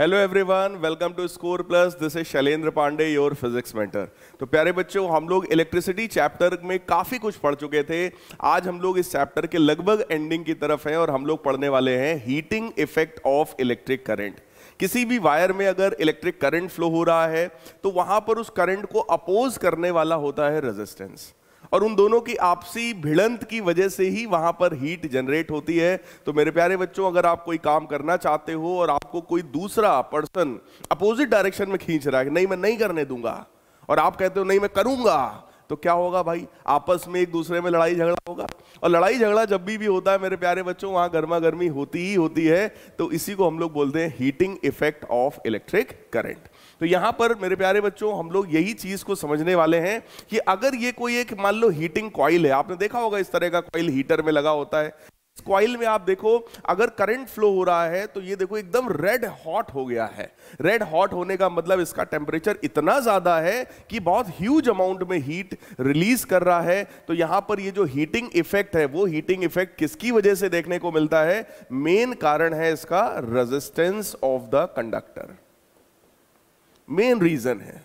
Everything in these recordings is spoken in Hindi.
Hello everyone welcome to score plus this is Shailendra Pandey your physics mentor तो प्यारे बच्चों हम लोग इलेक्ट्रिसिटी चैप्टर में काफ़ी कुछ पढ़ चुके थे आज हम लोग इस चैप्टर के लगभग एंडिंग की तरफ हैं और हम लोग पढ़ने वाले हैं heating effect of electric current किसी भी वायर में अगर इलेक्ट्रिक करंट फ्लो हो रहा है तो वहां पर उस करंट को अपोज करने वाला होता है रेजिस्टेंस और उन दोनों की आपसी भिड़ंत की वजह से ही वहां पर हीट जनरेट होती है तो मेरे प्यारे बच्चों अगर आप कोई काम करना चाहते हो और आपको कोई दूसरा पर्सन अपोजिट डायरेक्शन में खींच रहा है नहीं मैं नहीं करने दूंगा और आप कहते हो नहीं मैं करूंगा तो क्या होगा भाई आपस में एक दूसरे में लड़ाई झगड़ा होगा और लड़ाई झगड़ा जब भी भी होता है मेरे प्यारे बच्चों वहां गर्मा गर्मी होती ही होती है तो इसी को हम लोग बोलते हैं heating effect of electric current तो यहां पर मेरे प्यारे बच्चों हम लोग यही चीज़ को समझने वाले हैं कि अगर ये कोई एक मान लो हीटिंग कॉइल है आपने देखा होगा इस तरह का कॉइल हीटर में लगा होता है इस कॉइल में आप देखो अगर करंट फ्लो हो रहा है तो ये देखो एकदम रेड हॉट हो गया है रेड हॉट होने का मतलब इसका टेम्परेचर इतना ज़्यादा है कि बहुत ह्यूज अमाउंट में हीट रिलीज कर रहा है तो यहां पर ये जो हीटिंग इफेक्ट है वो हीटिंग इफेक्ट किसकी वजह से देखने को मिलता है मेन कारण है इसका resistance of the conductor main reason है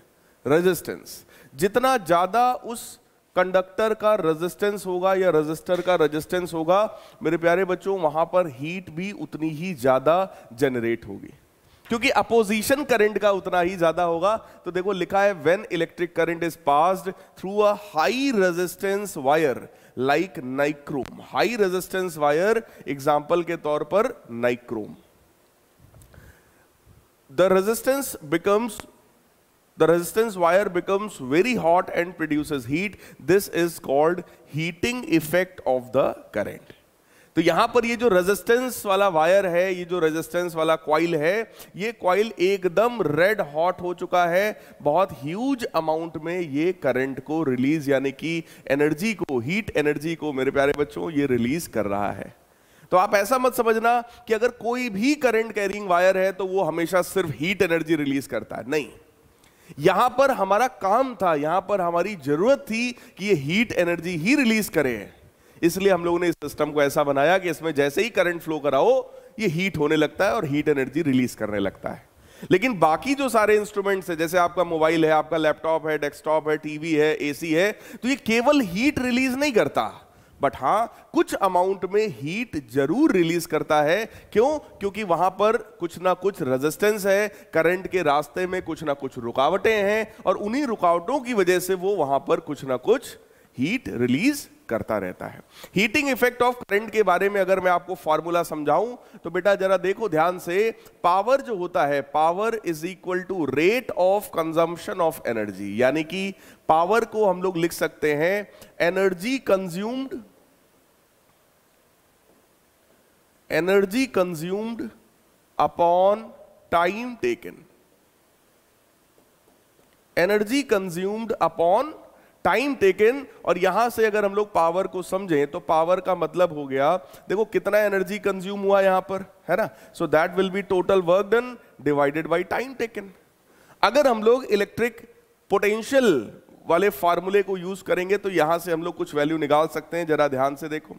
रेजिस्टेंस जितना ज्यादा उस कंडक्टर का रेजिस्टेंस होगा या रेजिस्टर का रेजिस्टेंस होगा मेरे प्यारे बच्चों वहां पर हीट भी उतनी ही ज्यादा जनरेट होगी क्योंकि अपोजिशन करंट का उतना ही ज्यादा होगा तो देखो लिखा है when electric current is passed through a high resistance wire like nichrome high resistance wire example के तौर पर nichrome the resistance becomes the resistance wire becomes very hot and produces heat this is called heating effect of the current तो यहां पर ये जो रेजिस्टेंस वाला वायर है ये जो रेजिस्टेंस वाला क्वाइल है ये क्वाइल एकदम रेड हॉट हो चुका है बहुत ह्यूज अमाउंट में ये करंट को रिलीज यानी कि एनर्जी को हीट एनर्जी को मेरे प्यारे बच्चों ये रिलीज कर रहा है तो आप ऐसा मत समझना कि अगर कोई भी करंट कैरिंग वायर है तो वो हमेशा सिर्फ हीट एनर्जी रिलीज करता है नहीं यहां पर हमारा काम था यहां पर हमारी जरूरत थी कि ये हीट एनर्जी ही रिलीज करे इसलिए हम लोगों ने इस सिस्टम को ऐसा बनाया कि इसमें जैसे ही करंट फ्लो कराओ ये हीट होने लगता है और हीट एनर्जी रिलीज करने लगता है लेकिन बाकी जो सारे इंस्ट्रूमेंट्स है जैसे आपका मोबाइल है आपका लैपटॉप है डेस्कटॉप है टीवी है एसी है तो ये केवल हीट रिलीज नहीं करता बट हां कुछ अमाउंट में हीट जरूर रिलीज करता है क्यों क्योंकि वहां पर कुछ ना कुछ रेजिस्टेंस है करंट के रास्ते में कुछ ना कुछ रुकावटें हैं और उन्हीं रुकावटों की वजह से वो वहां पर कुछ ना कुछ हीट रिलीज करता रहता है हीटिंग इफेक्ट ऑफ करंट के बारे में अगर मैं आपको फॉर्मूला समझाऊं तो बेटा जरा देखो ध्यान से पावर जो होता है power is equal to rate of consumption of energy यानी कि पावर को हम लोग लिख सकते हैं energy consumed energy consumed upon time taken energy consumed upon time taken और यहां से अगर हम लोग पावर को समझें तो पावर का मतलब हो गया देखो कितना एनर्जी कंज्यूम हुआ यहां पर है ना so that will be total work done divided by time taken अगर हम लोग इलेक्ट्रिक पोटेंशियल वाले फार्मूले को यूज करेंगे तो यहां से हम लोग कुछ वैल्यू निकाल सकते हैं जरा ध्यान से देखो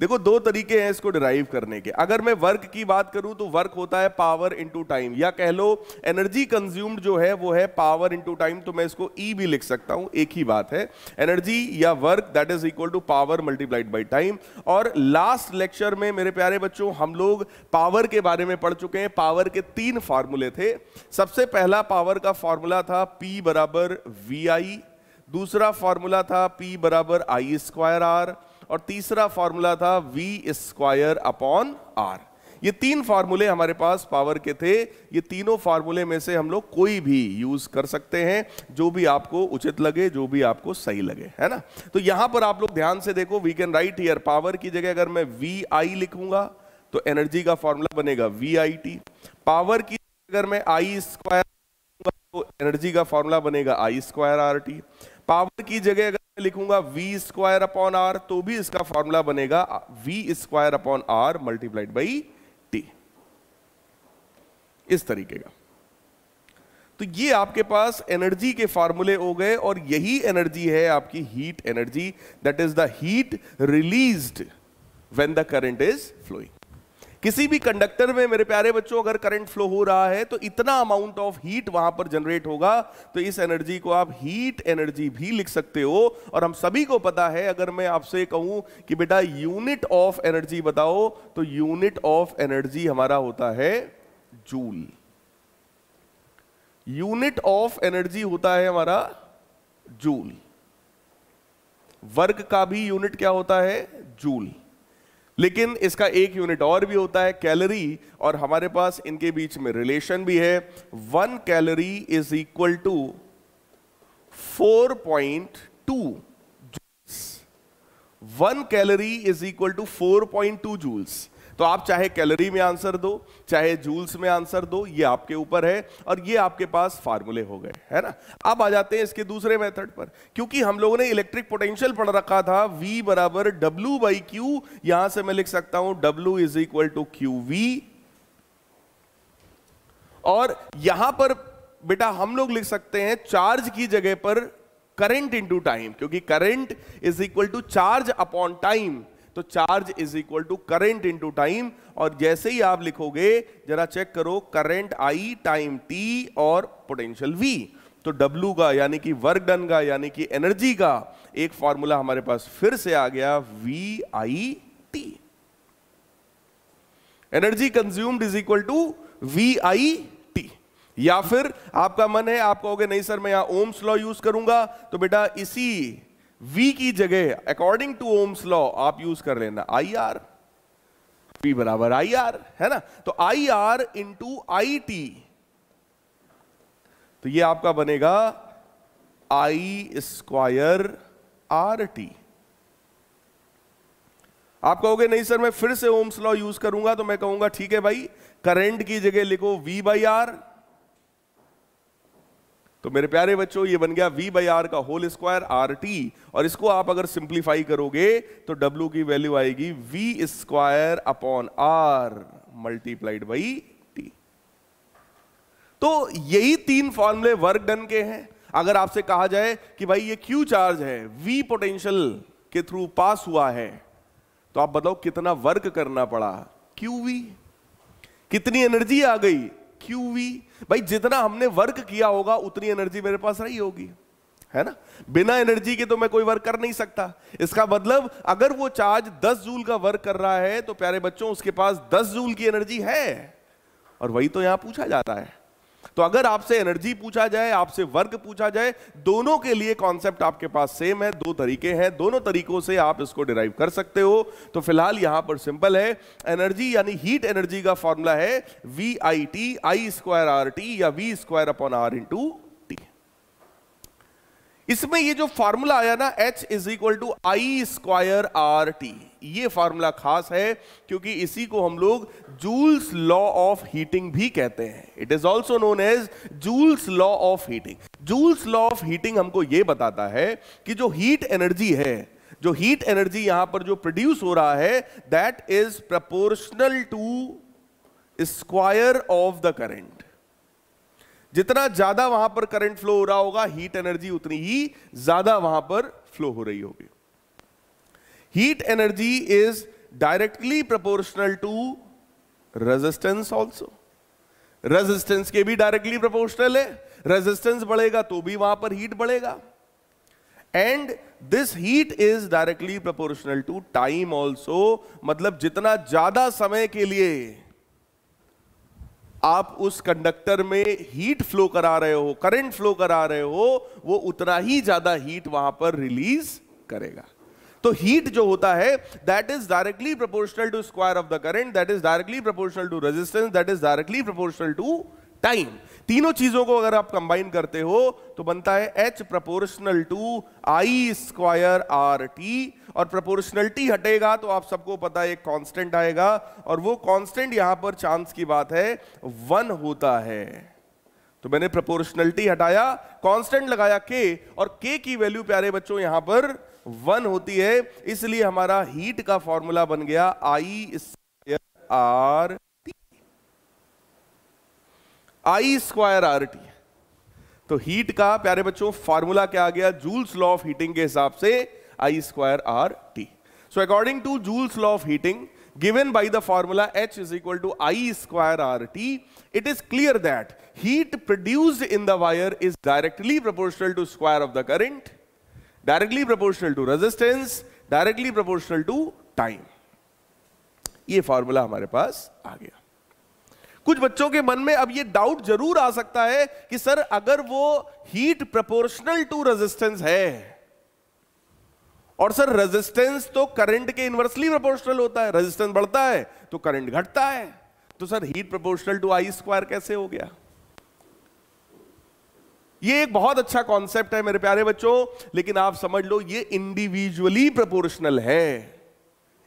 देखो दो तरीके हैं इसको डिराइव करने के अगर मैं वर्क की बात करूं तो वर्क होता है पावर इंटू टाइम या कह लो एनर्जी कंज्यूम्ड जो है वो है पावर इंटू टाइम तो मैं इसको ई e भी लिख सकता हूं एक ही बात है एनर्जी या work that is equal to power multiplied by time और लास्ट लेक्चर में मेरे प्यारे बच्चों हम लोग पावर के बारे में पढ़ चुके हैं पावर के तीन फार्मूले थे सबसे पहला पावर का फॉर्मूला था पी बराबर वी आई दूसरा फार्मूला था पी बराबर आई स्क्वायर आर और तीसरा फॉर्मूला था वी स्क्वायर अपॉन आर ये तीन फार्मूले हमारे पास पावर के थे ये तीनों फार्मूले में से हम लोग कोई भी यूज कर सकते हैं जो भी आपको उचित लगे जो भी आपको सही लगे है ना तो यहां पर आप लोग ध्यान से देखो we can write here power की जगह अगर मैं वी आई लिखूंगा तो एनर्जी का फॉर्मूला बनेगा वी आई टी पावर की अगर मैं आई स्क्वायर तो एनर्जी का फॉर्मूला बनेगा I square R T power की जगह अगर मैं लिखूंगा वी स्क्वायर अपॉन आर तो भी इसका फॉर्मूला बनेगा V square upon R multiplied by T इस तरीके का तो ये आपके पास एनर्जी के फार्मूले हो गए और यही एनर्जी है आपकी heat energy that is the heat released when the current is flowing किसी भी कंडक्टर में मेरे प्यारे बच्चों अगर करंट फ्लो हो रहा है तो इतना अमाउंट ऑफ हीट वहां पर जनरेट होगा तो इस एनर्जी को आप हीट एनर्जी भी लिख सकते हो और हम सभी को पता है अगर मैं आपसे कहूं कि बेटा यूनिट ऑफ एनर्जी बताओ तो यूनिट ऑफ एनर्जी हमारा होता है जूल यूनिट ऑफ एनर्जी होता है हमारा जूल वर्ग का भी यूनिट क्या होता है जूल लेकिन इसका एक यूनिट और भी होता है कैलोरी और हमारे पास इनके बीच में रिलेशन भी है one calorie is equal to 4.2 point two joules one calorie is equal to 4.2 joules तो आप चाहे कैलोरी में आंसर दो चाहे जूल्स में आंसर दो ये आपके ऊपर है और ये आपके पास फार्मूले हो गए है ना अब आ जाते हैं इसके दूसरे मेथड पर क्योंकि हम लोगों ने इलेक्ट्रिक पोटेंशियल पढ़ रखा था V बराबर W बाई क्यू यहां से मैं लिख सकता हूं W is equal to Q V और यहां पर बेटा हम लोग लिख सकते हैं चार्ज की जगह पर करंट इनटू टाइम क्योंकि current is equal to charge upon time तो charge is equal to current into time और जैसे ही आप लिखोगे जरा चेक करो करेंट आई टाइम टी और पोटेंशियल वी तो W का यानी कि वर्क डन का यानी कि एनर्जी का एक फॉर्मूला हमारे पास फिर से आ गया V I T energy consumed is equal to V I T या फिर आपका मन है आप कहोगे नहीं सर मैं यहां ओम्स लॉ यूज करूंगा तो बेटा इसी वी की जगह अकॉर्डिंग टू ओम्स लॉ आप यूज कर लेना आई आर पी बराबर आई आर है ना तो I R into I T तो ये आपका बनेगा आई स्क्वायर आर टी आप कहोगे नहीं सर मैं फिर से ओम्स लॉ यूज करूंगा तो मैं कहूंगा ठीक है भाई करंट की जगह लिखो वी बाई आर तो मेरे प्यारे बच्चों ये बन गया v बाई आर का होल स्क्वायर आर टी और इसको आप अगर सिंप्लीफाई करोगे तो w की वैल्यू आएगी v square upon R multiplied by T तो यही तीन फॉर्मूले वर्क डन के हैं अगर आपसे कहा जाए कि भाई ये क्यू चार्ज है v पोटेंशियल के थ्रू पास हुआ है तो आप बताओ कितना वर्क करना पड़ा क्यू कितनी एनर्जी आ गई क्यू वी भाई जितना हमने वर्क किया होगा उतनी एनर्जी मेरे पास रही होगी है ना बिना एनर्जी के तो मैं कोई वर्क कर नहीं सकता इसका मतलब अगर वो चार्ज 10 जूल का वर्क कर रहा है तो प्यारे बच्चों उसके पास 10 जूल की एनर्जी है और वही तो यहां पूछा जाता है तो अगर आपसे एनर्जी पूछा जाए आपसे वर्ग पूछा जाए दोनों के लिए कॉन्सेप्ट आपके पास सेम है दो तरीके हैं दोनों तरीकों से आप इसको डिराइव कर सकते हो तो फिलहाल यहां पर सिंपल है एनर्जी यानी हीट एनर्जी का फॉर्मूला है V I T I square R T या V square upon R into इसमें ये जो फार्मूला आया ना H is equal to I square R T ये फार्मूला खास है क्योंकि इसी को हम लोग जूल्स लॉ ऑफ हीटिंग भी कहते हैं it is also known as Joule's law of heating Joule's law of heating हमको ये बताता है कि जो हीट एनर्जी है जो हीट एनर्जी यहां पर जो प्रोड्यूस हो रहा है that is proportional to square of the current जितना ज्यादा वहां पर करंट फ्लो हो रहा होगा हीट एनर्जी उतनी ही ज्यादा वहां पर फ्लो हो रही होगी heat energy is directly proportional to resistance also resistance के भी डायरेक्टली प्रोपोर्शनल है रेजिस्टेंस बढ़ेगा तो भी वहां पर हीट बढ़ेगा and this heat is directly proportional to time also मतलब जितना ज्यादा समय के लिए आप उस कंडक्टर में हीट फ्लो करा रहे हो करंट फ्लो करा रहे हो वो उतना ही ज्यादा हीट वहां पर रिलीज करेगा तो हीट जो होता है that is directly proportional to square of the current that is directly proportional to resistance that is directly proportional to time तीनों चीजों को अगर आप कंबाइन करते हो तो बनता है H proportional to I square R T और प्रपोर्शनलिटी हटेगा तो आप सबको पता है एक कांस्टेंट आएगा और वो कांस्टेंट यहां पर चांस की बात है वन होता है तो मैंने प्रपोर्शनलिटी हटाया कांस्टेंट लगाया के और के की वैल्यू प्यारे बच्चों यहां पर वन होती है इसलिए हमारा हीट का फॉर्मूला बन गया I square R T I square R T तो हीट का प्यारे बच्चों फॉर्मूला क्या आ गया जूल्स लॉ ऑफ हीटिंग के हिसाब से I square RT. So according to Joule's law of heating, given by the formula H is equal to I square RT, it is clear that heat produced in the wire is directly proportional to square of the current, directly proportional to resistance, directly proportional to time. ये फॉर्मूला हमारे पास आ गया कुछ बच्चों के मन में अब ये डाउट जरूर आ सकता है कि सर अगर वो हीट प्रोपोर्शनल टू रेजिस्टेंस है और सर रेजिस्टेंस तो करंट के इन्वर्सली प्रोपोर्शनल होता है रेजिस्टेंस बढ़ता है तो करंट घटता है तो sir heat proportional to I square कैसे हो गया ये एक बहुत अच्छा कॉन्सेप्ट है मेरे प्यारे बच्चों लेकिन आप समझ लो ये इंडिविजुअली प्रोपोर्शनल है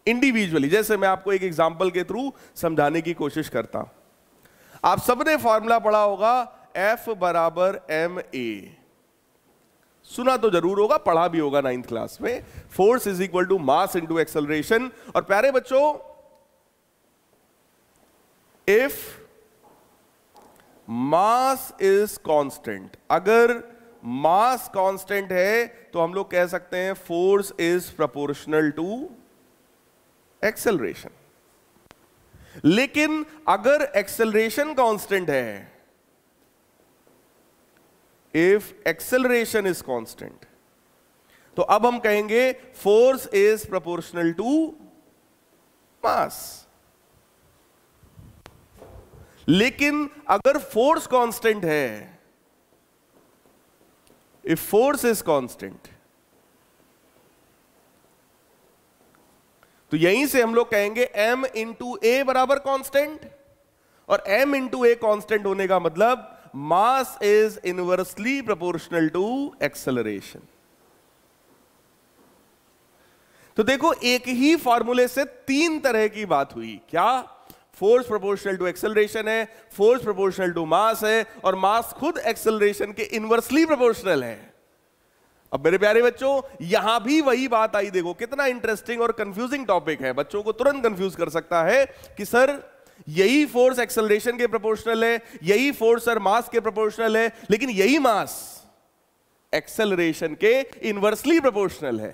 इंडिविजुअली जैसे मैं आपको एक एग्जाम्पल के थ्रू समझाने की कोशिश करता हूं आप सबने फॉर्मूला पढ़ा होगा एफ बराबर एम ए सुना तो जरूर होगा पढ़ा भी होगा नाइन्थ क्लास में force is equal to mass into acceleration और प्यारे बच्चों इफ मास इज कांस्टेंट अगर मास कांस्टेंट है तो हम लोग कह सकते हैं force is proportional to acceleration लेकिन अगर एक्सेलरेशन कांस्टेंट है इफ एक्सेलरेशन इज कांस्टेंट तो अब हम कहेंगे force is proportional to mass लेकिन अगर फोर्स कांस्टेंट है इफ फोर्स इज कांस्टेंट तो यहीं से हम लोग कहेंगे m इंटू ए बराबर कांस्टेंट और m इंटू ए कॉन्स्टेंट होने का मतलब mass is inversely proportional to acceleration. तो देखो एक ही फॉर्मूले से तीन तरह की बात हुई क्या फोर्स प्रोपोर्शनल टू एक्सेलरेशन है फोर्स प्रोपोर्शनल टू मास है और मास खुद एक्सेलरेशन के इनवर्सली प्रोपोर्शनल है अब मेरे प्यारे बच्चों यहां भी वही बात आई देखो कितना इंटरेस्टिंग और कंफ्यूजिंग टॉपिक है बच्चों को तुरंत कंफ्यूज कर सकता है कि सर यही फोर्स एक्सेलरेशन के प्रपोर्शनल है यही फोर्स और मास के प्रपोर्शनल है लेकिन यही मास एक्सलेशन के इनवर्सली प्रपोर्शनल है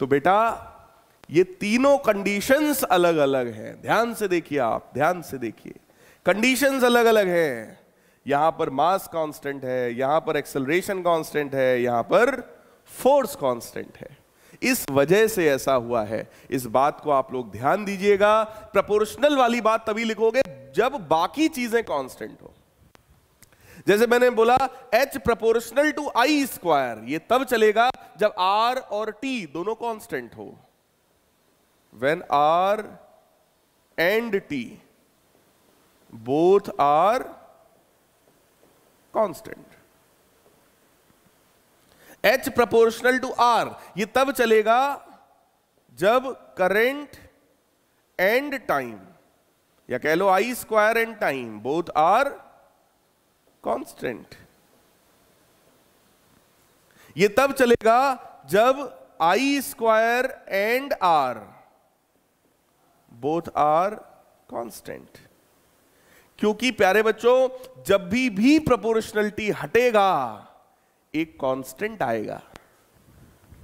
तो बेटा ये तीनों कंडीशंस अलग अलग हैं ध्यान से देखिए आप ध्यान से देखिए कंडीशंस अलग अलग हैं यहां पर मास कांस्टेंट है यहां पर एक्सेलरेशन कांस्टेंट है यहां पर फोर्स कांस्टेंट है इस वजह से ऐसा हुआ है इस बात को आप लोग ध्यान दीजिएगा प्रपोर्शनल वाली बात तभी लिखोगे जब बाकी चीजें कांस्टेंट हो जैसे मैंने बोला H proportional to I square ये तब चलेगा जब R और T दोनों कांस्टेंट हो when R and T both are constant H proportional to R ये तब चलेगा जब करेंट एंड टाइम या कह लो I square and time both are constant ये तब चलेगा जब I square and R both are constant क्योंकि प्यारे बच्चों जब भी भी प्रोपोर्शनलिटी हटेगा एक कांस्टेंट आएगा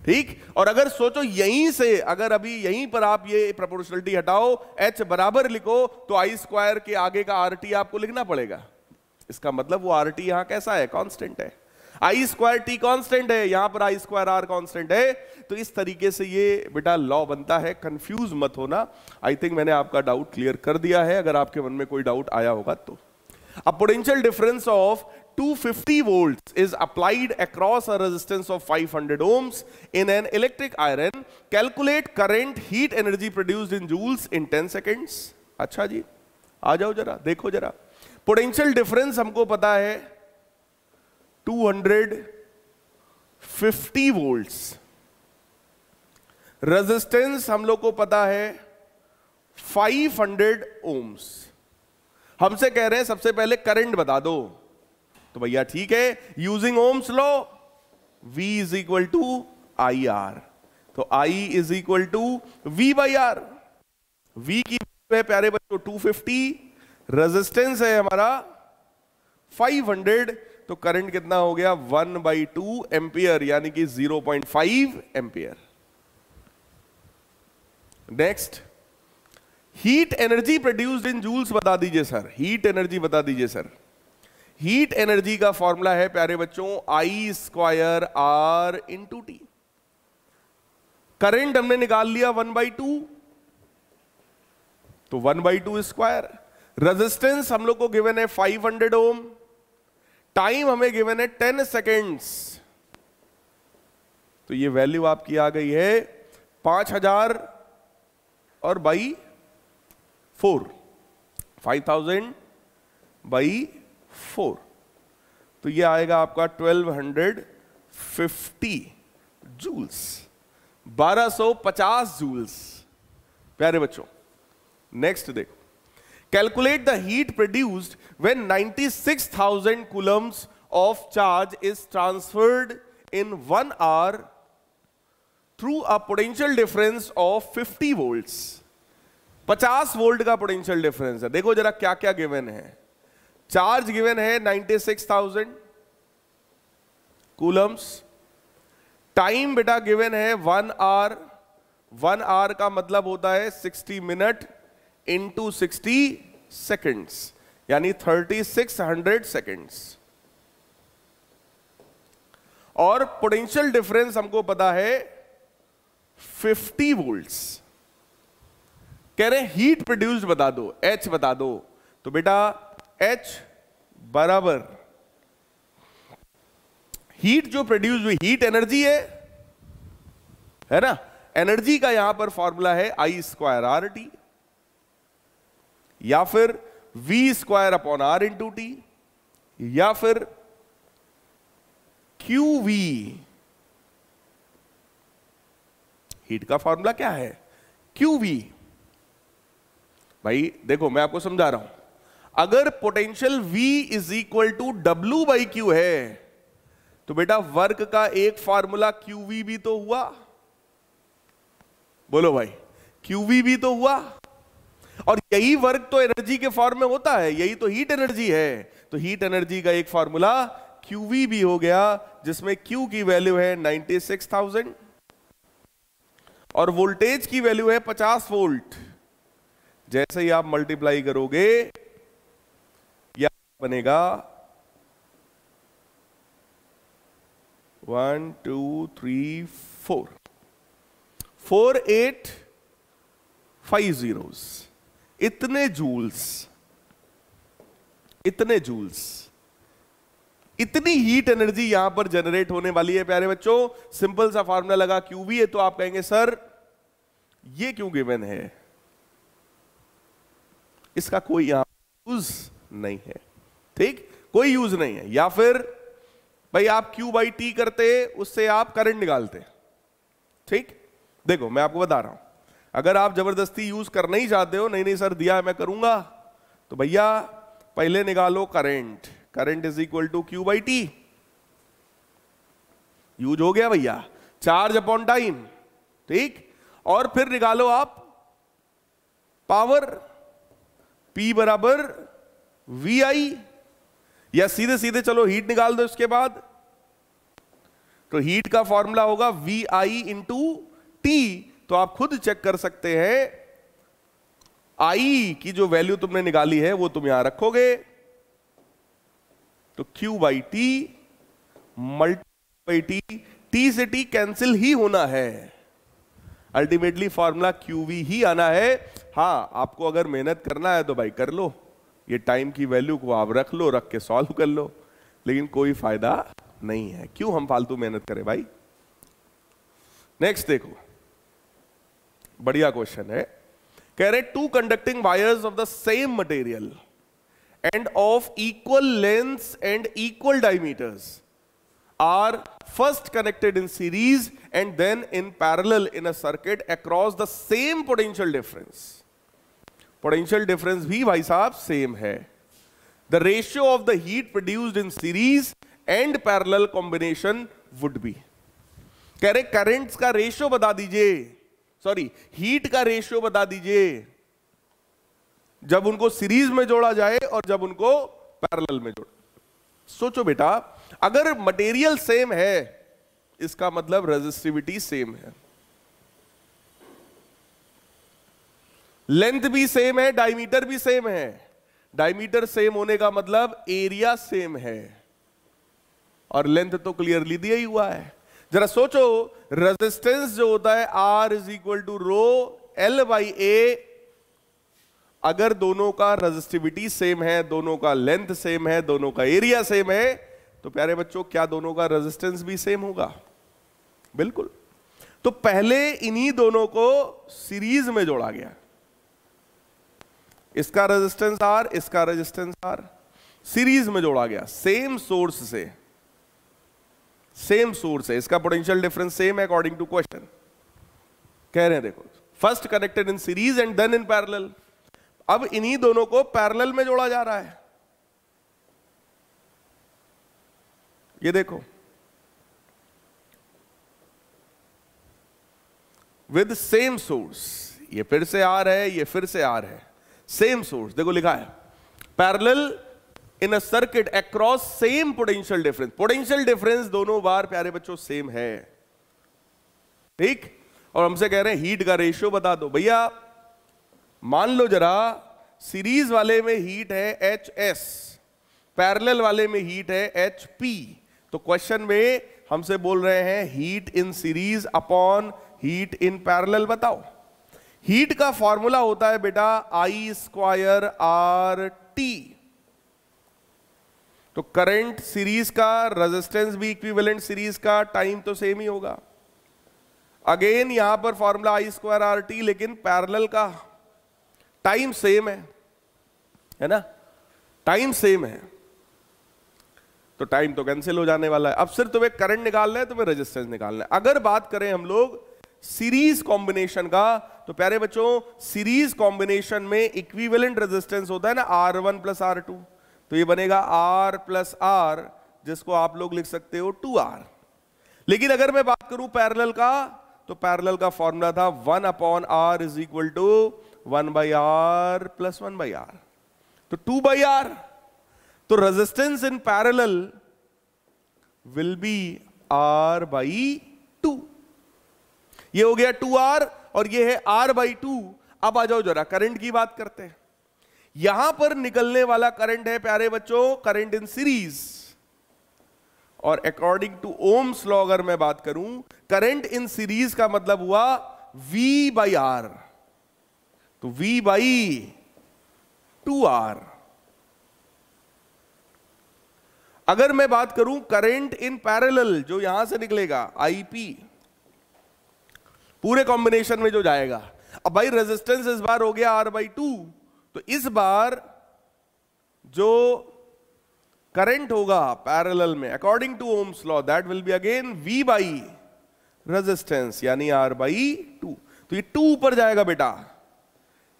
ठीक और अगर सोचो यहीं से अगर अभी यहीं पर आप ये प्रोपोर्शनलिटी हटाओ एच बराबर लिखो तो आई स्क्वायर के आगे का आर टी आपको लिखना पड़ेगा इसका मतलब वो आर टी यहां कैसा है कांस्टेंट है आई स्क्वायर टी कांस्टेंट है यहां पर आई स्क्वायर आर कांस्टेंट है तो इस तरीके से ये बेटा लॉ बनता है कंफ्यूज मत होना आई थिंक मैंने आपका डाउट क्लियर कर दिया है अगर आपके मन में कोई डाउट आया होगा तो अब potential difference of 250 volts is applied across a resistance of 500 ohms in an electric iron. Calculate current heat energy produced in joules in 10 seconds. अच्छा जी आ जाओ जरा देखो जरा Potential difference हमको पता है 250 volts. रेजिस्टेंस हम लोग को पता है 500 ओम्स हमसे कह रहे हैं सबसे पहले करंट बता दो तो भैया ठीक है using Ohm's law V is equal to I R तो I is equal to V by R V की है प्यारे बच्चों 250 रेजिस्टेंस है हमारा 500 तो करंट कितना हो गया 1 बाई टू एम्पियर यानी कि 0.5 ampere next heat energy produced in joules बता दीजिए सर हीट एनर्जी बता दीजिए सर हीट एनर्जी का फॉर्मूला है प्यारे बच्चों I square R into T current हमने निकाल लिया वन बाई टू तो one by two square resistance हम लोग को गिवन है फाइव हंड्रेड ओम टाइम हमें गिवन है टेन सेकेंड्स तो ये वैल्यू आपकी आ गई है पांच हजार और by four five thousand by four तो ये आएगा आपका ट्वेल्व हंड्रेड फिफ्टी जूल्स बारह पचास जूल्स प्यारे बच्चों नेक्स्ट देखो calculate the heat produced when thousand coulombs of charge is transferred in one hour through a potential difference of fifty volts 50 volt का पोटेंशियल डिफरेंस है देखो जरा क्या क्या गिवन है चार्ज गिवन है 96,000 कूलम्स टाइम बेटा गिवन है वन आर वन आर का मतलब होता है 60 मिनट इनटू 60 सेकंड्स यानी 3600 सेकंड्स और पोटेंशियल डिफरेंस हमको पता है 50 वोल्ट्स कह रहे हीट प्रोड्यूस्ड बता दो एच बता दो तो बेटा एच बराबर हीट जो प्रोड्यूस हुई हीट एनर्जी है है ना एनर्जी का यहां पर फॉर्मूला है आई स्क्वायर आर टी या फिर V square upon R into T या फिर क्यू वी हीट का फॉर्मूला क्या है क्यू वी भाई देखो मैं आपको समझा रहा हूं अगर potential V is equal to W by Q है तो बेटा वर्क का एक फार्मूला वी भी तो हुआ बोलो भाई वी भी तो हुआ और यही वर्क तो एनर्जी के फॉर्म में होता है यही तो हीट एनर्जी है तो हीट एनर्जी का एक फार्मूला वी भी हो गया जिसमें Q की वैल्यू है 96,000 और वोल्टेज की वैल्यू है 50 वोल्ट जैसे ही आप मल्टीप्लाई करोगे बनेगा one two three four four eight five zero इतने जूल्स इतने जूल्स इतनी हीट एनर्जी यहां पर जनरेट होने वाली है प्यारे बच्चों सिंपल सा फॉर्मूला लगा क्यू भी है तो आप कहेंगे सर ये क्यों गिवन है इसका कोई यहां यूज नहीं है ठीक कोई यूज नहीं है या फिर भाई आप क्यू बाई टी करते उससे आप करंट निकालते ठीक देखो मैं आपको बता रहा हूं अगर आप जबरदस्ती यूज करना ही चाहते हो नहीं नहीं सर दिया है मैं करूंगा तो भैया पहले निकालो current current is equal to Q by T use हो गया भैया चार्ज अपॉन टाइम ठीक और फिर निकालो आप पावर पी बराबर वी आई या सीधे सीधे चलो हीट निकाल दो इसके बाद तो हीट का फॉर्मूला होगा वी आई इंटू टी तो आप खुद चेक कर सकते हैं आई की जो वैल्यू तुमने निकाली है वो तुम यहां रखोगे तो Q by T multiply by T T से टी कैंसिल ही होना है अल्टीमेटली फॉर्मूला क्यू वी ही आना है हाँ आपको अगर मेहनत करना है तो भाई कर लो ये टाइम की वैल्यू को आप रख लो रख के सॉल्व कर लो लेकिन कोई फायदा नहीं है क्यों हम फालतू मेहनत करें भाई नेक्स्ट देखो बढ़िया क्वेश्चन है कह रहे two conducting wires of the same material and of equal length and equal diameters are first connected in series and then in parallel in a circuit across the same potential difference potential difference भी भाई साहब सेम है the ratio of the heat produced in series and parallel combination would be कह रहे करेंट्स का रेशियो बता दीजिए सॉरी हीट का रेशियो बता दीजिए जब उनको सीरीज में जोड़ा जाए और जब उनको पैरेलल में जोड़ा सोचो बेटा अगर मटेरियल सेम है इसका मतलब रेजिस्टिविटी सेम है लेंथ भी सेम है डायमीटर भी सेम है डायमीटर सेम होने का मतलब एरिया सेम है और लेंथ तो क्लियरली दिया ही हुआ है जरा सोचो रेजिस्टेंस जो होता है R is equal to rho L by A अगर दोनों का रेजिस्टिविटी सेम है दोनों का लेंथ सेम है दोनों का एरिया सेम है तो प्यारे बच्चों क्या दोनों का रेजिस्टेंस भी सेम होगा बिल्कुल तो पहले इन्हीं दोनों को सीरीज में जोड़ा गया इसका रेजिस्टेंस आर इसका रेजिस्टेंस आर सीरीज में जोड़ा गया सेम सोर्स से सेम सोर्स है इसका पोटेंशियल डिफरेंस सेम है अकॉर्डिंग टू क्वेश्चन कह रहे हैं देखो first connected in series and then in parallel अब इन्हीं दोनों को पैरेलल में जोड़ा जा रहा है ये देखो विद सेम सोर्स ये फिर से आर है ये फिर से आर है सेम सोर्स देखो लिखा है parallel in a circuit across same potential difference potential difference दोनों बार प्यारे बच्चों सेम है ठीक और हमसे कह रहे हैं हीट का रेशियो बता दो भैया मान लो जरा सीरीज वाले में हीट है एच एस पैरेलल वाले में हीट है एच पी तो क्वेश्चन में हमसे बोल रहे हैं heat in series upon heat in parallel बताओ हीट का फॉर्मूला होता है बेटा आई स्क्वायर आर टी तो करंट सीरीज का रेजिस्टेंस भी इक्विवेलेंट सीरीज का टाइम तो सेम ही होगा अगेन यहां पर formula I square R T लेकिन पैरेलल का टाइम सेम है है ना टाइम सेम है तो टाइम तो कैंसिल हो जाने वाला है अब सिर्फ तुम्हें करंट निकालना है तुम्हें रेजिस्टेंस निकालना है अगर बात करें हम लोग सीरीज कॉम्बिनेशन का तो प्यारे बच्चों सीरीज कॉम्बिनेशन में इक्विवेलेंट रेजिस्टेंस होता है ना R one plus R two तो ये बनेगा आर प्लस आर जिसको आप लोग लिख सकते हो टू आर लेकिन अगर मैं बात करूं पैरेलल का तो पैरेलल का फॉर्मूला था one upon R is equal to one by R plus one by R तो टू बाई आर तो resistance in parallel will be R by two ये हो गया टू आर और ये है आर बाई टू अब आ जाओ जरा करंट की बात करते हैं यहां पर निकलने वाला करंट है प्यारे बच्चों करंट इन सीरीज और अकॉर्डिंग टू ओम्स लॉ अगर मैं बात करूं करंट इन सीरीज का मतलब हुआ V बाई आर तो V बाई टू आर अगर मैं बात करूं करंट इन पैरेलल जो यहां से निकलेगा आईपी पूरे कॉम्बिनेशन में जो जाएगा अब भाई रेजिस्टेंस इस बार हो गया आर बाई टू तो इस बार जो करंट होगा पैरेलल में according to Ohm's law that will be again V by resistance यानी आर बाई टू तो ये टू ऊपर जाएगा बेटा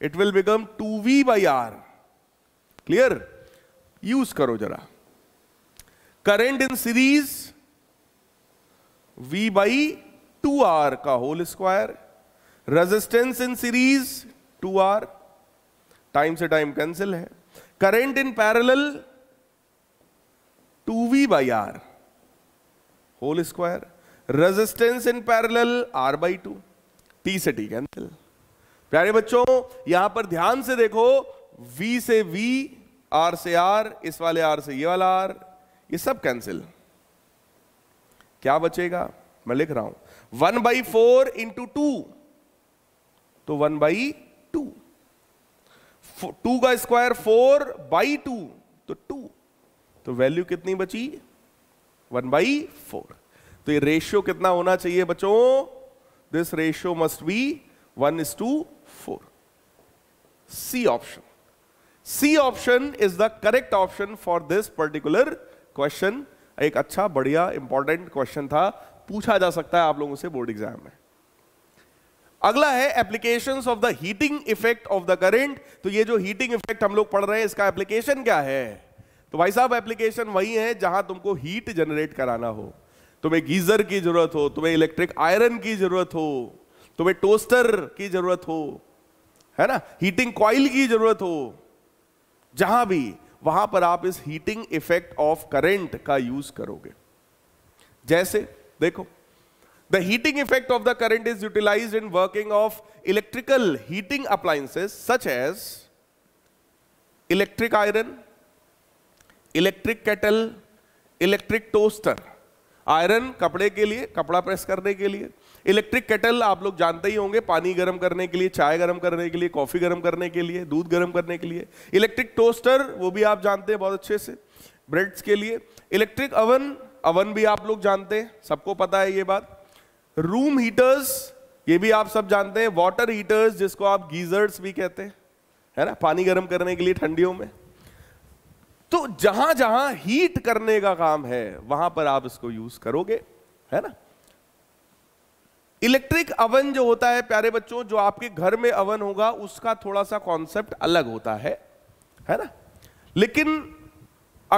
it will become two V by R clear use करो जरा current in series V by two R का whole square resistance in series two R time से टाइम कैंसिल है current in parallel two V by R whole square resistance in parallel R by to T से टी कैंसिल प्यारे बच्चों यहां पर ध्यान से देखो V से V, R से R, इस वाले R से ये वाला R, ये सब कैंसिल क्या बचेगा मैं लिख रहा हूं one by four into two तो वन बाई टू टू का स्क्वायर फोर बाई टू तो टू तो वैल्यू कितनी बची वन बाई फोर तो ये रेशियो कितना होना चाहिए बच्चों this ratio must be one is to four C option C option is the correct option for this particular question एक अच्छा बढ़िया इंपॉर्टेंट क्वेश्चन था पूछा जा सकता है आप लोगों से बोर्ड एग्जाम में अगला है applications of the heating effect of the current तो ये जो हीटिंग इफेक्ट हम लोग पढ़ रहे हैं इसका एप्लीकेशन क्या है तो भाई साहब एप्लीकेशन वही है जहां तुमको हीट जनरेट कराना हो तुम्हें गीजर की जरूरत हो तुम्हें इलेक्ट्रिक आयरन की जरूरत हो तुम्हें टोस्टर की जरूरत हो है ना हीटिंग कॉइल की जरूरत हो जहां भी वहां पर आप इस हीटिंग इफेक्ट ऑफ करेंट का यूज करोगे जैसे देखो the heating effect of the current is utilize in working of electrical heating appliances such as electric iron electric kettle electric toaster iron कपड़े के लिए कपड़ा प्रेस करने के लिए इलेक्ट्रिक केटल आप लोग जानते ही होंगे पानी गर्म करने के लिए चाय गर्म करने के लिए कॉफी गर्म करने के लिए दूध गर्म करने के लिए इलेक्ट्रिक टोस्टर वो भी आप जानते हैं बहुत अच्छे से ब्रेड्स के लिए इलेक्ट्रिक अवन अवन भी आप लोग जानते हैं सबको पता है ये बात रूम हीटर्स ये भी आप सब जानते हैं वाटर हीटर्स जिसको आप गीजर्स भी कहते हैं है ना पानी गर्म करने के लिए ठंडियों में तो जहां जहां हीट करने का काम है वहां पर आप इसको यूज करोगे है ना इलेक्ट्रिक अवन जो होता है प्यारे बच्चों जो आपके घर में अवन होगा उसका थोड़ा सा कॉन्सेप्ट अलग होता है है ना लेकिन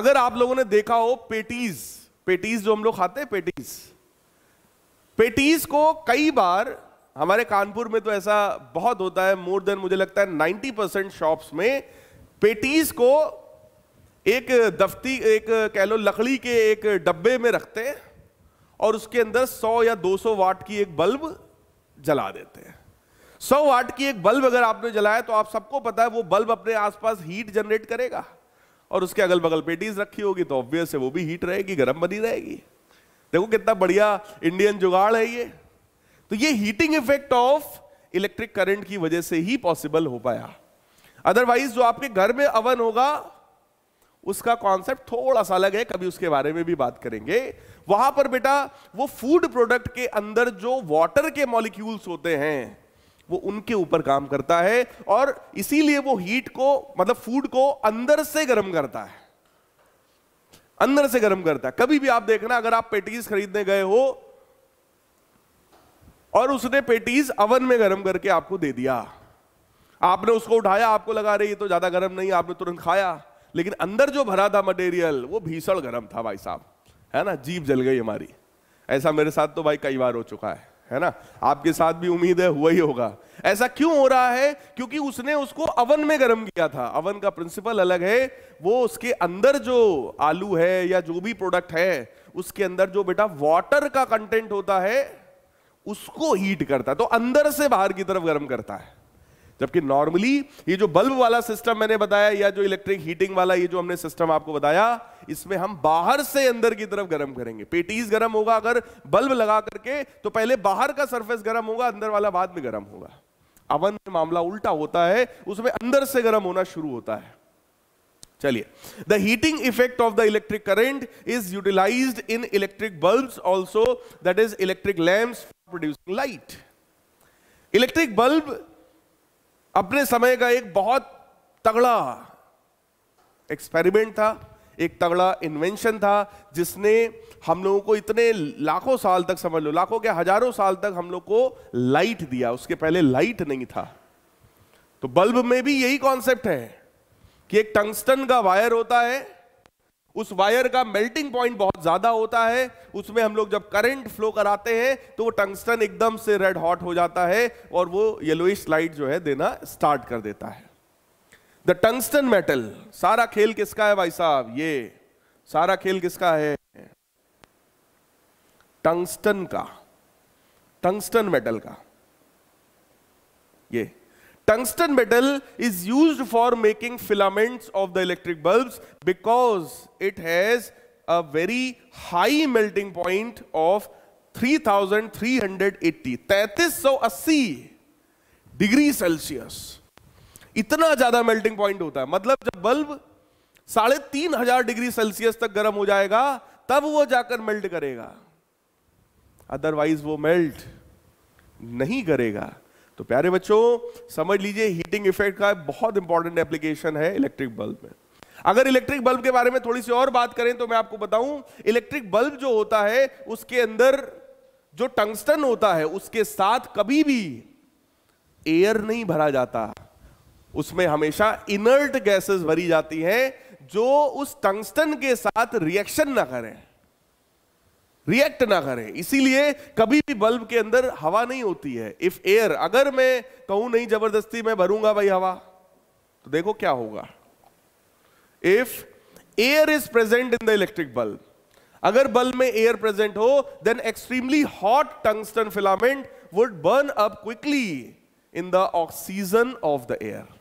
अगर आप लोगों ने देखा हो पेटीज़ पेटीज जो हम लोग खाते हैं पेटीज पेटीज को कई बार हमारे कानपुर में तो ऐसा बहुत होता है मोर देन मुझे लगता है नाइनटी परसेंट शॉप्स में पेटीज को एक दफ्ती एक कह लो लकड़ी के एक डब्बे में रखते हैं और उसके अंदर 100 या 200 वाट की एक बल्ब जला देते हैं 100 वाट की एक बल्ब अगर आपने जलाया तो आप सबको पता है वो बल्ब अपने आसपास हीट जनरेट करेगा और उसके अगल बगल पेटीज रखी होगी तो ऑब्वियस है वो भी हीट रहेगी गर्म बनी रहेगी देखो कितना बढ़िया इंडियन जुगाड़ है ये तो ये heating effect of electric current की वजह से ही पॉसिबल हो पाया अदरवाइज जो आपके घर में अवन होगा उसका कॉन्सेप्ट थोड़ा सा अलग है कभी उसके बारे में भी बात करेंगे वहां पर बेटा वो फूड प्रोडक्ट के अंदर जो वाटर के मॉलिक्यूल्स होते हैं वो उनके ऊपर काम करता है और इसीलिए वो हीट को मतलब फूड को अंदर से गर्म करता है अंदर से गर्म करता है कभी भी आप देखना अगर आप पेटीज खरीदने गए हो और उसने पेटीज अवन में गर्म करके आपको दे दिया आपने उसको उठाया आपको लगा रही तो ज्यादा गर्म नहीं आपने तुरंत खाया लेकिन अंदर जो भरा था मटेरियल वो भीषण गर्म था भाई साहब है ना जीप जल गई हमारी ऐसा मेरे साथ तो भाई कई बार हो चुका है है ना आपके साथ भी उम्मीद है हुआ ही होगा ऐसा क्यों हो रहा है क्योंकि उसने उसको अवन में गर्म किया था अवन का प्रिंसिपल अलग है वो उसके अंदर जो आलू है या जो भी प्रोडक्ट है उसके अंदर जो बेटा वाटर का कंटेंट होता है उसको हीट करता है तो अंदर से बाहर की तरफ गर्म करता है जबकि नॉर्मली ये जो बल्ब वाला सिस्टम मैंने बताया या जो इलेक्ट्रिक हीटिंग वाला ये जो हमने सिस्टम आपको बताया इसमें हम बाहर से अंदर की तरफ गर्म करेंगे पेटीज गर्म होगा अगर बल्ब लगा करके तो पहले बाहर का सरफेस गर्म होगा अंदर वाला बाद में गर्म होगा अवन में मामला उल्टा होता है उसमें अंदर से गर्म होना शुरू होता है चलिए the heating effect of the electric current is utilize in electric bulb also that is electric lamp producing light electric bulb अपने समय का एक बहुत तगड़ा एक्सपेरिमेंट था एक तगड़ा इन्वेंशन था जिसने हम लोगों को इतने लाखों साल तक समझ लो लाखों के हजारों साल तक हम लोग को लाइट दिया उसके पहले लाइट नहीं था तो बल्ब में भी यही कॉन्सेप्ट है कि एक टंगस्टन का वायर होता है उस वायर का मेल्टिंग पॉइंट बहुत ज्यादा होता है उसमें हम लोग जब करंट फ्लो कराते हैं तो वो टंगस्टन एकदम से रेड हॉट हो जाता है और वो येलोइश लाइट जो है देना स्टार्ट कर देता है द टंगस्टन मेटल सारा खेल किसका है भाई साहब ये सारा खेल किसका है टंगस्टन का टंगस्टन मेटल का ये tungsten metal is use for making filaments of the electric bulb because it has a very high melting point of 3380 अस्सी डिग्री सेल्सियस इतना ज्यादा मेल्टिंग पॉइंट होता है मतलब जब बल्ब साढ़े तीन हजार डिग्री सेल्सियस तक गर्म हो जाएगा तब वो जाकर मेल्ट करेगा अदरवाइज वो मेल्ट नहीं करेगा तो प्यारे बच्चों समझ लीजिए हीटिंग इफेक्ट का बहुत इंपॉर्टेंट एप्लीकेशन है इलेक्ट्रिक बल्ब में अगर इलेक्ट्रिक बल्ब के बारे में थोड़ी सी और बात करें तो मैं आपको बताऊं इलेक्ट्रिक बल्ब जो होता है उसके अंदर जो टंगस्टन होता है उसके साथ कभी भी एयर नहीं भरा जाता उसमें हमेशा इनर्ट गैसेस भरी जाती हैं जो उस टंगस्टन के साथ रिएक्शन ना करें रिएक्ट ना करें इसीलिए कभी भी बल्ब के अंदर हवा नहीं होती है इफ एयर अगर मैं कहूं नहीं जबरदस्ती मैं भरूंगा भाई हवा तो देखो क्या होगा if air is present in the electric bulb अगर बल्ब में एयर प्रेजेंट हो then extremely hot tungsten filament would burn up quickly in the oxygen of the air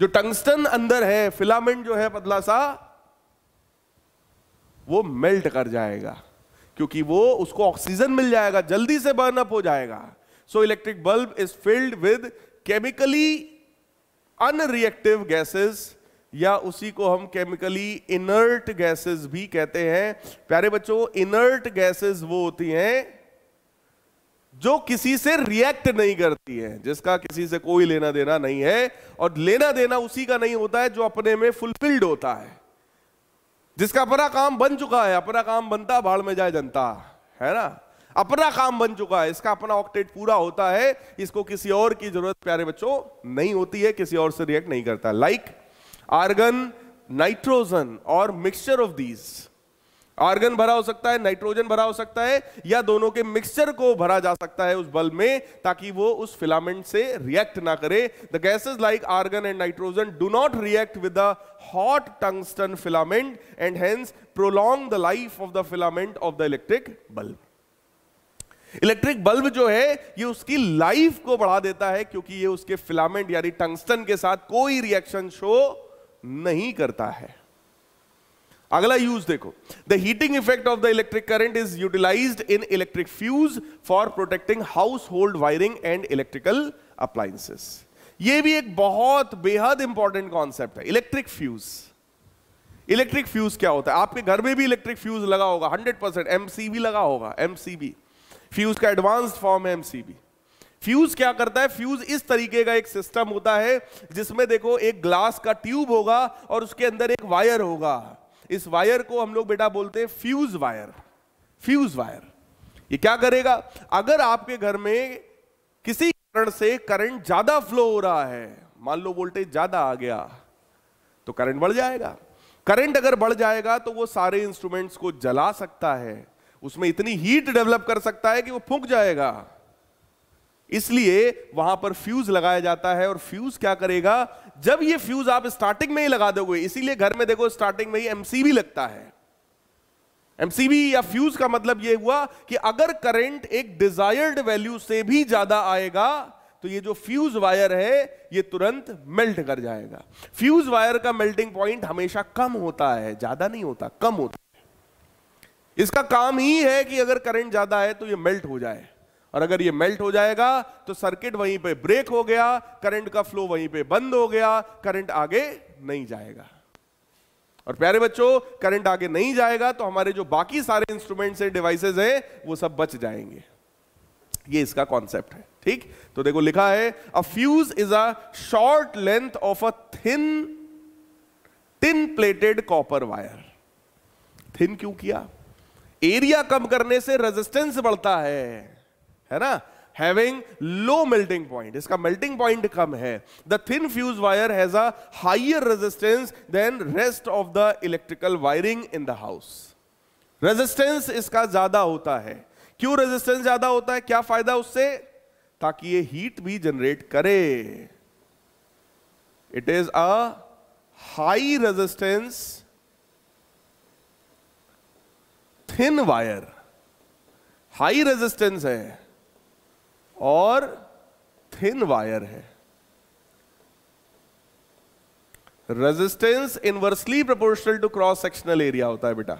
जो टंगस्टन अंदर है फिलामेंट जो है पतला सा वो मेल्ट कर जाएगा क्योंकि वो उसको ऑक्सीजन मिल जाएगा जल्दी से बर्न अप हो जाएगा so electric bulb is filled with chemically unreactive gases या उसी को हम केमिकली इनर्ट गैसेस भी कहते हैं प्यारे बच्चों इनर्ट गैसेस वो होती हैं जो किसी से रिएक्ट नहीं करती है जिसका किसी से कोई लेना देना नहीं है और लेना देना उसी का नहीं होता है जो अपने में फुलफिल्ड होता है जिसका अपना काम बन चुका है अपना काम बनता भाड़ में जाए जनता है ना अपना काम बन चुका है इसका अपना ऑक्टेट पूरा होता है इसको किसी और की जरूरत प्यारे बच्चों नहीं होती है किसी और से रिएक्ट नहीं करता लाइक आर्गन नाइट्रोजन और मिक्सचर ऑफ दीज आर्गन भरा हो सकता है नाइट्रोजन भरा हो सकता है या दोनों के मिक्सचर को भरा जा सकता है उस बल्ब में ताकि वो उस फिलामेंट से रिएक्ट ना करे the gases like argon and nitrogen do not react with the hot tungsten filament and hence prolong the life of the filament of the electric bulb electric bulb जो है ये उसकी लाइफ को बढ़ा देता है क्योंकि ये उसके फिलामेंट यानी टंगस्टन के साथ कोई रिएक्शन शो नहीं करता है अगला यूज देखो the heating effect of the electric current is utilize in electric fuse for protecting household wiring and electrical appliances ये भी एक बहुत बेहद इंपॉर्टेंट कॉन्सेप्ट है इलेक्ट्रिक फ्यूज इलेक्ट्रिक फ्यूज क्या होता है आपके घर में भी इलेक्ट्रिक फ्यूज लगा होगा 100 परसेंट एमसीबी लगा होगा एमसीबी फ्यूज का एडवांस्ड फॉर्म है एमसीबी फ्यूज क्या करता है फ्यूज इस तरीके का एक सिस्टम होता है जिसमें देखो एक ग्लास का ट्यूब होगा और उसके अंदर एक वायर होगा इस वायर को हम लोग बेटा बोलते हैं फ्यूज वायर फ्यूज वायर ये क्या करेगा अगर आपके घर में किसी कारण से करंट ज्यादा फ्लो हो रहा है मान लो वोल्टेज ज्यादा आ गया तो करंट बढ़ जाएगा करंट अगर बढ़ जाएगा तो वो सारे इंस्ट्रूमेंट्स को जला सकता है उसमें इतनी हीट डेवलप कर सकता है कि वो फूक जाएगा इसलिए वहां पर फ्यूज लगाया जाता है और फ्यूज क्या करेगा जब ये फ्यूज आप स्टार्टिंग में ही लगा दोगे इसीलिए घर में देखो स्टार्टिंग में ही एमसीबी लगता है एमसीबी या फ्यूज का मतलब यह हुआ कि अगर करंट एक डिजायर्ड वैल्यू से भी ज्यादा आएगा तो ये जो फ्यूज वायर है ये तुरंत मेल्ट कर जाएगा फ्यूज वायर का मेल्टिंग पॉइंट हमेशा कम होता है ज्यादा नहीं होता कम होता है इसका काम ही है कि अगर करंट ज्यादा है तो ये मेल्ट हो जाए और अगर ये मेल्ट हो जाएगा तो सर्किट वहीं पे ब्रेक हो गया करंट का फ्लो वहीं पे बंद हो गया करंट आगे नहीं जाएगा और प्यारे बच्चों करंट आगे नहीं जाएगा तो हमारे जो बाकी सारे इंस्ट्रूमेंट्स हैं डिवाइसेज हैं वो सब बच जाएंगे ये इसका कॉन्सेप्ट है ठीक तो देखो लिखा है a fuse is a short length of a thin thin plated copper wire thin क्यों किया एरिया कम करने से रेजिस्टेंस बढ़ता है है ना हैविंग लो मेल्टिंग पॉइंट इसका मेल्टिंग पॉइंट कम है the thin fuse wire has a higher resistance than rest of the electrical wiring in the house resistance इसका ज्यादा होता है क्यों रेजिस्टेंस ज्यादा होता है क्या फायदा उससे ताकि ये हीट भी जनरेट करे it is a high resistance thin wire high resistance है और थिन वायर है resistance inversely proportional to cross sectional area होता है बेटा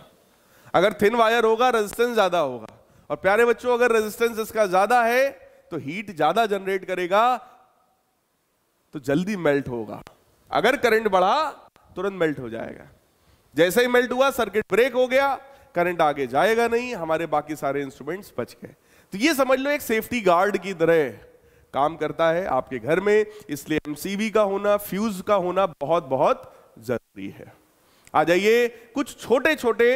अगर थिन वायर होगा रेजिस्टेंस ज्यादा होगा और प्यारे बच्चों अगर रेजिस्टेंस इसका ज्यादा है तो हीट ज्यादा जनरेट करेगा तो जल्दी मेल्ट होगा अगर करंट बढ़ा तुरंत मेल्ट हो जाएगा जैसे ही मेल्ट हुआ सर्किट ब्रेक हो गया करंट आगे जाएगा नहीं हमारे बाकी सारे इंस्ट्रूमेंट्स बच गए तो ये समझ लो एक सेफ्टी गार्ड की तरह काम करता है आपके घर में इसलिए एमसीबी का होना फ्यूज का होना बहुत बहुत जरूरी है आ जाइए कुछ छोटे छोटे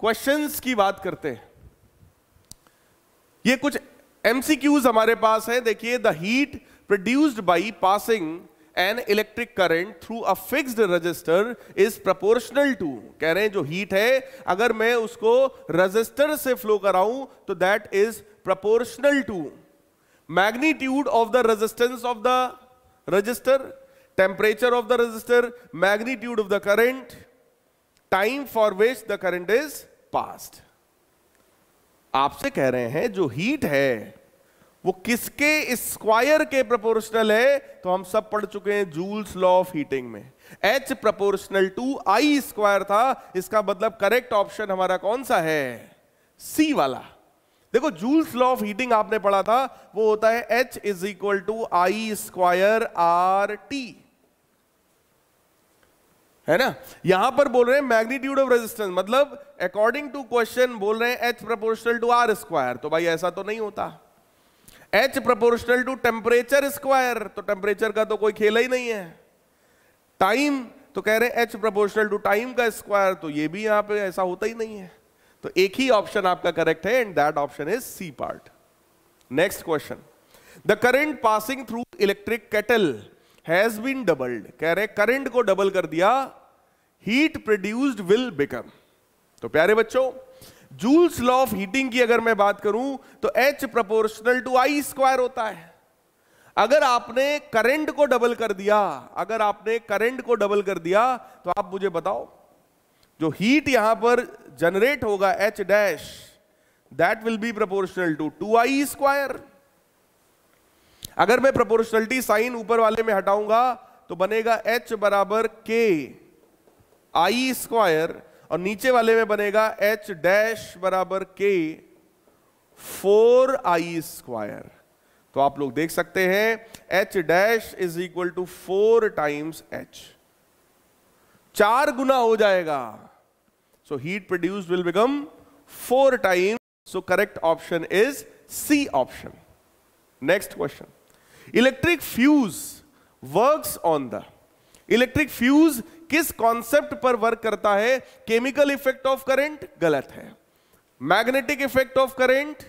क्वेश्चंस की बात करते हैं ये कुछ एमसीक्यूज हमारे पास है देखिए the heat produced by passing an electric current through a fixed resistor is proportional to कह रहे हैं जो हीट है अगर मैं उसको रजिस्टर से फ्लो कराऊं तो that is proportional to magnitude of the resistance of the resistor, temperature of the resistor, magnitude of the current, time for which the current is passed. आपसे कह रहे हैं जो हीट है वो किसके स्क्वायर के प्रोपोर्शनल है तो हम सब पढ़ चुके हैं जूल्स लॉ ऑफ हीटिंग में H proportional to I square था इसका मतलब करेक्ट ऑप्शन हमारा कौन सा है सी वाला देखो जूल्स लॉ ऑफ हीटिंग आपने पढ़ा था वो होता है H is equal to I square R T है ना यहां पर बोल रहे हैं मैग्नीट्यूड ऑफ रेजिस्टेंस मतलब अकॉर्डिंग टू क्वेश्चन बोल रहे हैं H proportional to R square तो भाई ऐसा तो नहीं होता H proportional to temperature square तो टेम्परेचर का तो कोई खेला ही नहीं है टाइम तो कह रहे हैं एच प्रपोर्शनल टू टाइम का स्क्वायर तो ये भी यहां पे ऐसा होता ही नहीं है तो एक ही ऑप्शन आपका करेक्ट है and that option is C part next question the current passing through electric kettle has been doubled कह रहे करंट को डबल कर दिया हीट प्रोड्यूस्ड विल बिकम तो प्यारे बच्चों जूल्स लॉ ऑफ हीटिंग की अगर मैं बात करूं तो H proportional to I square होता है अगर आपने करंट को डबल कर दिया अगर आपने करंट को डबल कर दिया तो आप मुझे बताओ जो हीट यहां पर जनरेट होगा H dash that will be proportional to two I square अगर मैं प्रोपोर्शनलिटी साइन ऊपर वाले में हटाऊंगा तो बनेगा एच बराबर के आई स्क्वायर और नीचे वाले में बनेगा एच डैश बराबर के फोर आई स्क्वायर तो आप लोग देख सकते हैं H dash is equal to four times H चार गुना हो जाएगा So heat produced will become four times. So correct option is C option. Next question. Electric fuse works on the. Electric fuse किस कॉन्सेप्ट पर वर्क करता है केमिकल इफेक्ट ऑफ करंट गलत है मैग्नेटिक इफेक्ट ऑफ करंट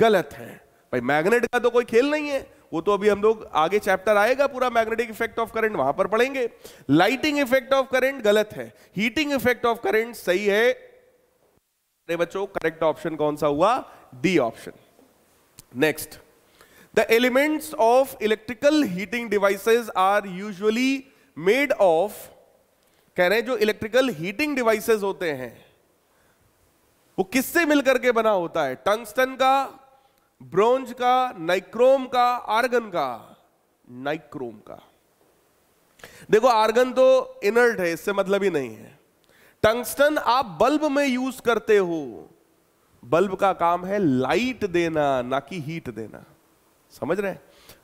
गलत है भाई मैग्नेट का तो कोई खेल नहीं है वो तो अभी हम लोग आगे चैप्टर आएगा पूरा मैग्नेटिक इफेक्ट ऑफ करंट वहां पर पढ़ेंगे लाइटिंग इफेक्ट ऑफ करंट गलत है हीटिंग इफेक्ट ऑफ करंट सही है अरे बच्चों करेक्ट ऑप्शन कौन सा हुआ D option next the elements of electrical heating devices are usually made of कह रहे हैं जो इलेक्ट्रिकल हीटिंग डिवाइसेज होते हैं वो किससे मिलकर के बना होता है टंगस्टन का ब्रोंज का नाइक्रोम का आर्गन का नाइक्रोम का देखो आर्गन तो इनर्ट है इससे मतलब ही नहीं है टंगस्टन आप बल्ब में यूज करते हो बल्ब का काम है लाइट देना ना कि हीट देना समझ रहे हैं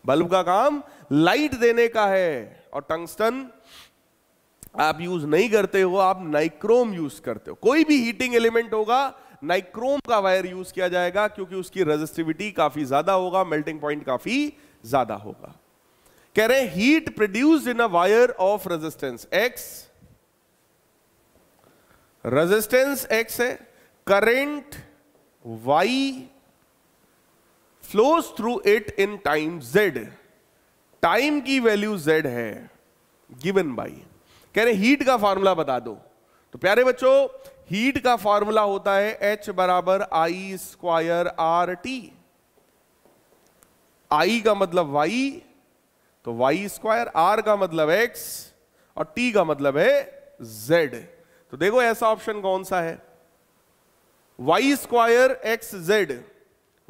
बल्ब का काम लाइट देने का है और टंगस्टन आप यूज नहीं करते हो आप नाइक्रोम यूज करते हो कोई भी हीटिंग एलिमेंट होगा नाइक्रोम का वायर यूज किया जाएगा क्योंकि उसकी रेजिस्टिविटी काफी ज्यादा होगा मेल्टिंग पॉइंट काफी ज्यादा होगा कह रहे heat produce in a wire of resistance X resistance X है current Y flows through it in time Z time की वैल्यू जेड है गिवन बाई कह रहे हीट का फॉर्मूला बता दो तो प्यारे बच्चों हीट का फॉर्मूला होता है एच बराबर I square R T I का मतलब वाई तो वाई स्क्वायर आर का मतलब एक्स और टी का मतलब है जेड तो देखो ऐसा ऑप्शन कौन सा है Y square X Z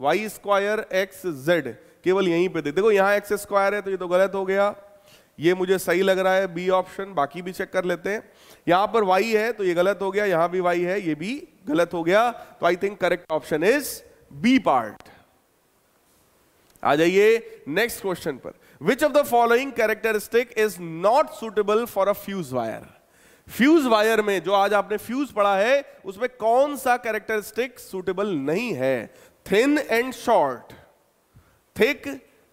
Y square X Z केवल यहीं पे दे देखो यहां एक्स स्क्वायर है तो ये तो गलत हो गया ये मुझे सही लग रहा है बी ऑप्शन बाकी भी चेक कर लेते हैं यहां पर वाई है तो ये गलत हो गया यहां भी वाई है ये भी गलत हो गया तो I think correct option is B part आ जाइए नेक्स्ट क्वेश्चन पर which of the following characteristic is not suitable for a fuse wire fuse wire में जो आज आपने फ्यूज पढ़ा है उसमें कौन सा कैरेक्टरिस्टिक सुटेबल नहीं है thin and short thick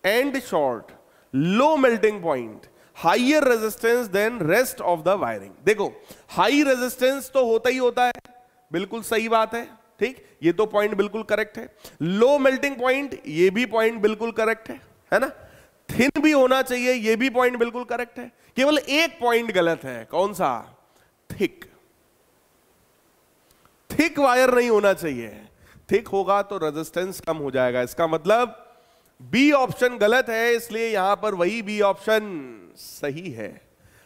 and short low melting point higher resistance than rest of the wiring देखो हाई रेजिस्टेंस तो होता ही होता है बिल्कुल सही बात है ठीक ये तो पॉइंट बिल्कुल करेक्ट है लो मेल्टिंग पॉइंट ये भी पॉइंट बिल्कुल करेक्ट है है ना थिन भी होना चाहिए ये भी पॉइंट बिल्कुल करेक्ट है केवल एक पॉइंट गलत है कौन सा थिक थिक वायर नहीं होना चाहिए थिक होगा तो रेजिस्टेंस कम हो जाएगा इसका मतलब बी ऑप्शन गलत है इसलिए यहां पर वही बी ऑप्शन सही है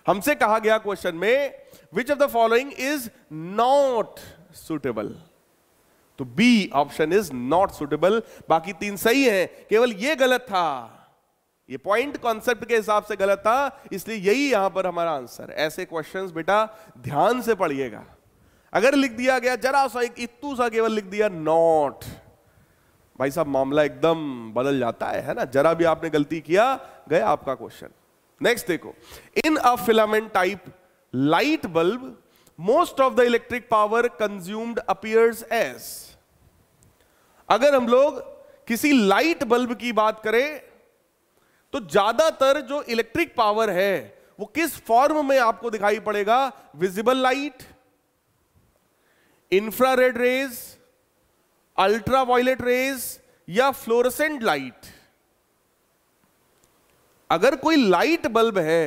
हमसे कहा गया क्वेश्चन में which of the following is not suitable तो B option is not suitable बाकी तीन सही हैं केवल ये गलत था ये पॉइंट कॉन्सेप्ट के हिसाब से गलत था इसलिए यही यहां पर हमारा आंसर ऐसे क्वेश्चंस बेटा ध्यान से पढ़िएगा अगर लिख दिया गया जरा सा एक इतू सा केवल लिख दिया नॉट भाई साहब मामला एकदम बदल जाता है है ना जरा भी आपने गलती किया गया आपका क्वेश्चन नेक्स्ट देखो in a filament type light bulb most of the electric power consumed appears as अगर हम लोग किसी लाइट बल्ब की बात करें तो ज्यादातर जो इलेक्ट्रिक पावर है वो किस फॉर्म में आपको दिखाई पड़ेगा visible light infrared rays ultraviolet rays या फ्लोरसेंट लाइट अगर कोई लाइट बल्ब है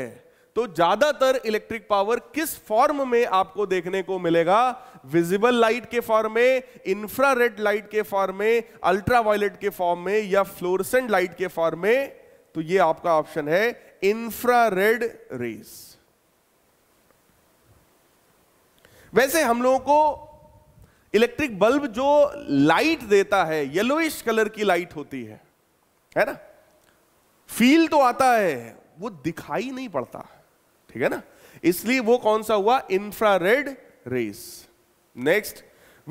तो ज्यादातर इलेक्ट्रिक पावर किस फॉर्म में आपको देखने को मिलेगा विजिबल लाइट के फॉर्म में इंफ्रारेड लाइट के फॉर्म में अल्ट्रावायलेट के फॉर्म में या फ्लोरसेंट लाइट के फॉर्म में तो ये आपका ऑप्शन है इंफ्रारेड रेस वैसे हम लोगों को इलेक्ट्रिक बल्ब जो लाइट देता है येलोइश कलर की लाइट होती है है ना फील तो आता है वो दिखाई नहीं पड़ता ठीक है ना इसलिए वो कौन सा हुआ infra red rays next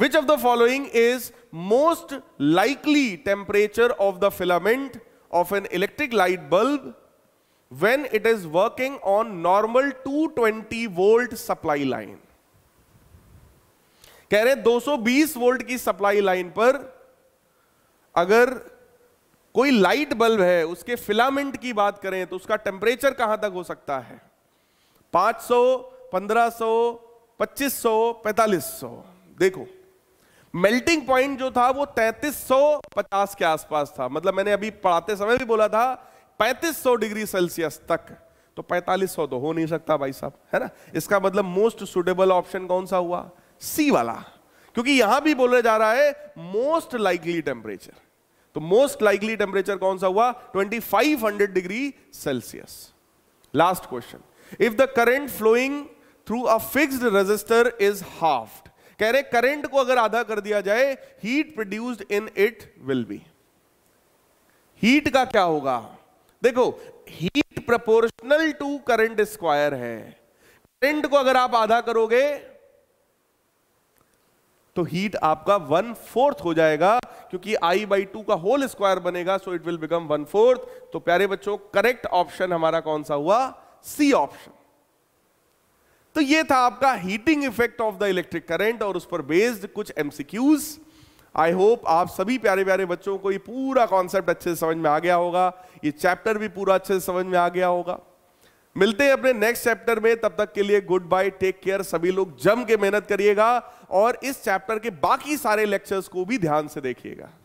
which of the following is most likely temperature of the filament of an electric light bulb when it is working on normal two twenty volt supply line कह रहे 220 वोल्ट की सप्लाई लाइन पर अगर कोई लाइट बल्ब है उसके फिलामेंट की बात करें तो उसका टेम्परेचर कहां तक हो सकता है 500, 1500, 2500, 4500 देखो मेल्टिंग पॉइंट जो था वो 3350 के आसपास था मतलब मैंने अभी पढ़ाते समय भी बोला था 3500 डिग्री सेल्सियस तक तो 4500 तो हो नहीं सकता भाई साहब है ना इसका मतलब मोस्ट सुटेबल ऑप्शन कौन सा हुआ सी वाला क्योंकि यहां भी बोला जा रहा है मोस्ट लाइकली टेम्परेचर तो मोस्ट लाइकली टेम्परेचर कौन सा हुआ 2500 degree Celsius last question if the current flowing through a fixed resistor is half कह रहे करंट को अगर आधा कर दिया जाए heat produced in it will be heat का क्या होगा देखो heat proportional to current square है करंट को अगर आप आधा करोगे तो हीट आपका वन फोर्थ हो जाएगा क्योंकि आई बाई टू का होल स्क्वायर बनेगा so it will become one fourth तो प्यारे बच्चों करेक्ट ऑप्शन हमारा कौन सा हुआ सी ऑप्शन तो ये था आपका heating effect of the electric current और उस पर बेस्ड कुछ एमसीक्यूज आई होप आप सभी प्यारे प्यारे बच्चों को ये पूरा कॉन्सेप्ट अच्छे से समझ में आ गया होगा ये चैप्टर भी पूरा अच्छे से समझ में आ गया होगा मिलते हैं अपने नेक्स्ट चैप्टर में तब तक के लिए गुड बाय टेक केयर सभी लोग जम के मेहनत करिएगा और इस चैप्टर के बाकी सारे लेक्चर्स को भी ध्यान से देखिएगा